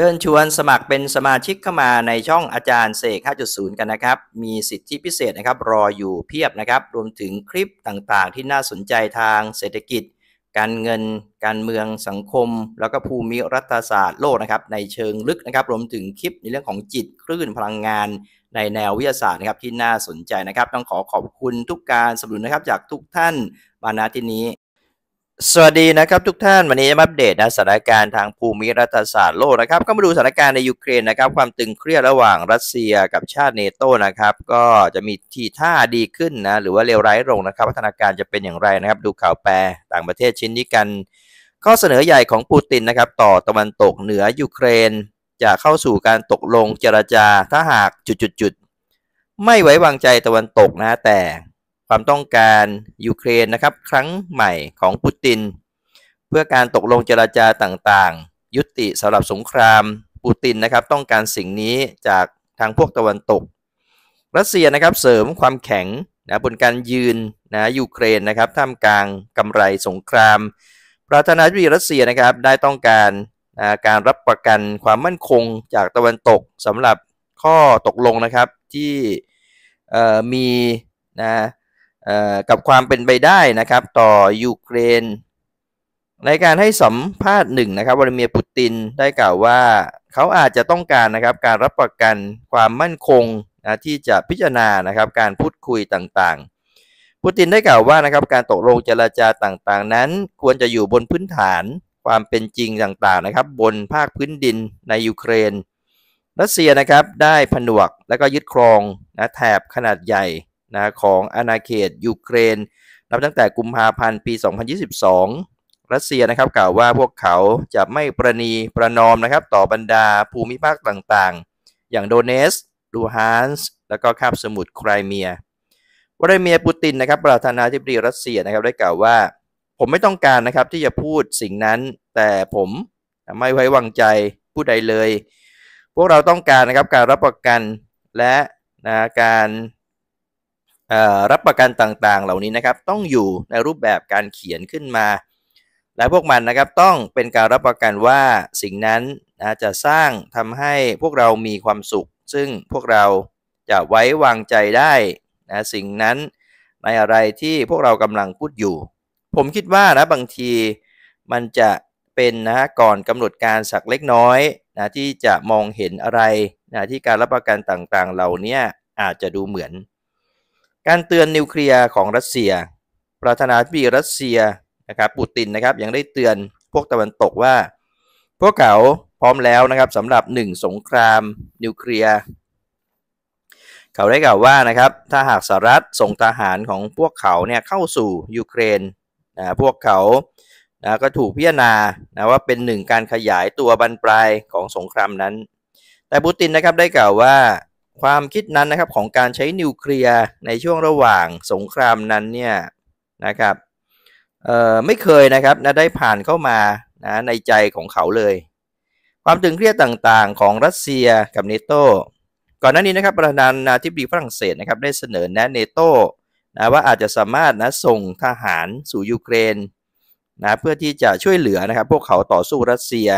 ชิญชวนสมัครเป็นสมาชิกเข้ามาในช่องอาจารย์เสก 5.0 กันนะครับ มีสิทธิพิเศษนะครับ รออยู่เพียบนะครับรวมถึงคลิปต่างๆที่น่าสนใจทางเศรษฐกิจ การเงิน การเมืองสังคม แล้วก็ภูมิรัฐศาสตร์โลกนะครับ ในเชิงลึกนะครับ รวมถึงคลิปในเรื่องของจิตคลื่นพลังงาน ในแนววิทยาศาสตร์นะครับที่น่าสนใจนะครับต้องขอขอบคุณทุกการสนับสนุนนะครับจากทุกท่านมาณที่นี้สวัสดีนะครับ ทุกท่านวันนี้มาอัปเดตนะสถานการณ์ทางภูมิรัฐศาสตร์โลกนะครับ ก็มาดูสถานการณ์ในยูเครนนะครับ ความตึงเครียดระหว่างรัสเซียกับชาติเนโตนะครับ ก็จะมีทีท่าดีขึ้นนะ หรือว่าเลวร้ายลงนะครับ พัฒนาการจะเป็นอย่างไรนะครับ ดูข่าวแปลต่างประเทศชิ้นนี้กัน ข้อเสนอใหญ่ของปูตินนะครับ ต่อตะวันตกเหนือยูเครน จะเข้าสู่การตกลงเจรจาถ้าหากจุดๆไม่ไว้วางใจตะวันตกนะแต่ความต้องการยูเครนนะครับครั้งใหม่ของปูติน เพื่อการตกลงเจราจาต่างๆ ยุติสำหรับสงครามปูตินนะครับต้องการสิ่งนี้จากทางพวกตะวันตก รัสเซียนะครับเสริมความแข็งนะบนการยืนนะยูเครนนะครับท่ามกลางกำไรสงครามประธานาธิบดีรัสเซียนะครับ ได้ต้องการนะการรับประกันความมั่นคงจากตะวันตกสำหรับข้อตกลงนะครับที่มีนะกับความเป็นไปได้นะครับ ต่อยูเครนในการให้สัมภาษณ์หนึ่งนะครับวลาดิเมียร์ปูตินได้กล่าวว่าเขาอาจจะต้องการนะครับการรับประกันความมั่นคงนะที่จะพิจารณานะครับการพูดคุยต่างๆปูตินได้กล่าวว่านะครับการตกลงเจราจาต่างๆนั้น ควรจะอยู่บนพื้นฐานความเป็นจริงต่างๆนะครับบนภาคพื้นดินในยูเครน รัสเซียนะครับได้ผนวกและก็ยึดครองนะแถบขนาดใหญ่นะของอาณาเขตยูเครน นับตั้งแต่กุมภาพันธ์ปี 2022 รัสเซียนะครับกล่าวว่าพวกเขาจะไม่ประนีประนอมนะครับ ต่อบรรดาภูมิภาคต่าง ๆ อย่างโดเนส ดูฮานส์และก็คาบสมุทรไครเมียวลาดิเมียร์ปูตินนะครับ ประธานาธิบดีรัสเซียนะครับได้กล่าวว่าผมไม่ต้องการนะครับที่จะพูดสิ่งนั้น แต่ผมไม่ไว้วางใจผู้ใดเลย พวกเราต้องการนะครับการรับประกันและนะการรับประกันต่างๆเหล่านี้นะครับต้องอยู่ในรูปแบบการเขียนขึ้นมา และพวกมันนะครับต้องเป็นการรับประกันว่าสิ่งนั้นนะจะสร้างทำให้พวกเรามีความสุข ซึ่งพวกเราจะไว้วางใจได้นะสิ่งนั้นในอะไรที่พวกเรากำลังพูดอยู่ ผมคิดว่านะบางทีมันจะเป็นนะก่อนกำหนดการสักเล็กน้อยนะที่จะมองเห็นอะไรนะที่การรับประกันต่างๆ เหล่านี้อาจจะดูเหมือนการเตือนนิวเคลียร์ของรัสเซีย ประธานาธิบดีรัสเซียนะครับ ปูตินนะครับ ยังได้เตือนพวกตะวันตกว่า พวกเขาพร้อมแล้วนะครับสำหรับ1สงครามนิวเคลียร์ เขาได้กล่าวว่านะครับ ถ้าหากสหรัฐส่งทหารของพวกเขาเนี่ยเข้าสู่ยูเครนนะพวกเขานะก็ถูกพิจารณานะว่าเป็นหนึ่งการขยายตัวบรรปลายของสงครามนั้น แต่ปูตินนะครับได้กล่าวว่าความคิดนั้นนะครับของการใช้นิวเคลียร์ในช่วงระหว่างสงครามนั้นเนี่ยนะครับไม่เคยนะครับนะได้ผ่านเข้ามานะในใจของเขาเลย ความตึงเครียดต่างๆ ของรัสเซียกับเนโตก่อนหน้านี้นะครับประธานาธิบดีฝรั่งเศสนะครับได้เสนอแนะเนโตนะว่าอาจจะสามารถนะส่งทหารสู่ยูเครนนะเพื่อที่จะช่วยเหลือนะครับพวกเขาต่อสู้รัสเซีย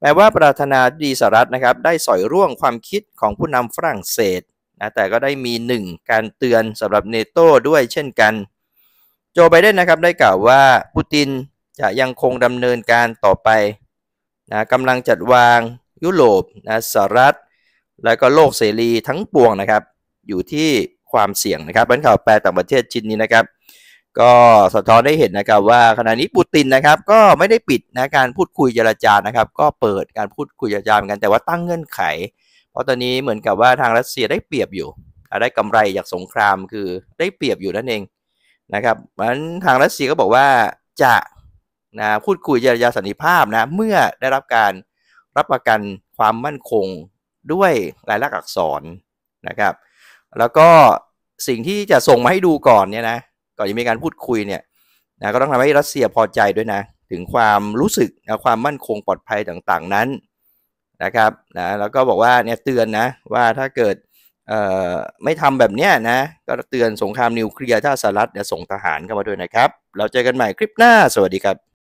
แม้ว่าประธานาธิบดีสหรัฐนะครับได้สอยร่วงความคิดของผู้นำฝรั่งเศสนะแต่ก็ได้มีหนึ่งการเตือนสำหรับเนโตด้วยเช่นกัน โจไบเดนนะครับได้กล่าวว่าปูตินจะยังคงดำเนินการต่อไปนะกำลังจัดวางยุโรปนะสหรัฐ และก็โลกเสรีทั้งปวงนะครับ อยู่ที่ความเสี่ยงนะครับบันข่าวแปลต่างประเทศชิ้นนี้นะครับก็สะท้อนได้เห็นนะครับว่าขณะนี้ปูตินนะครับ ก็ไม่ได้ปิดนะการพูดคุยเจรจานะครับ ก็เปิดการพูดคุยเจรจาเหมือนกันแต่ว่าตั้งเงื่อนไข เพราะตอนนี้เหมือนกับว่าทางรัสเซียได้เปรียบ อยู่ได้กำไรจากสงครามคือได้เปรียบอยู่นั่นเองนะครับเพราะนั้นทางรัสเซียก็บอกว่าจะนะพูดคุยเจรจาสันติภาพนะเมื่อได้รับการรับประกันความมั่นคงด้วยลายลักษณ์อักษรนะครับ แล้วก็สิ่งที่จะส่งมาให้ดูก่อนเนี่ยนะก่อนจะมีการพูดคุยเนี่ยนะก็ต้องทำให้รัสเซียพอใจด้วยนะ ถึงความรู้สึกนะความมั่นคงปลอดภัยต่างๆ นั้นนะครับนะแล้วก็บอกว่าเนี่ยเตือนนะ ว่าถ้าเกิดไม่ทำแบบเนี้ยนะ ก็เตือนสงครามนิวเคลียร์ถ้าสหรัฐจะส่งทหารเข้ามาด้วยนะครับเราเจอกันใหม่คลิปหน้า สวัสดีครับ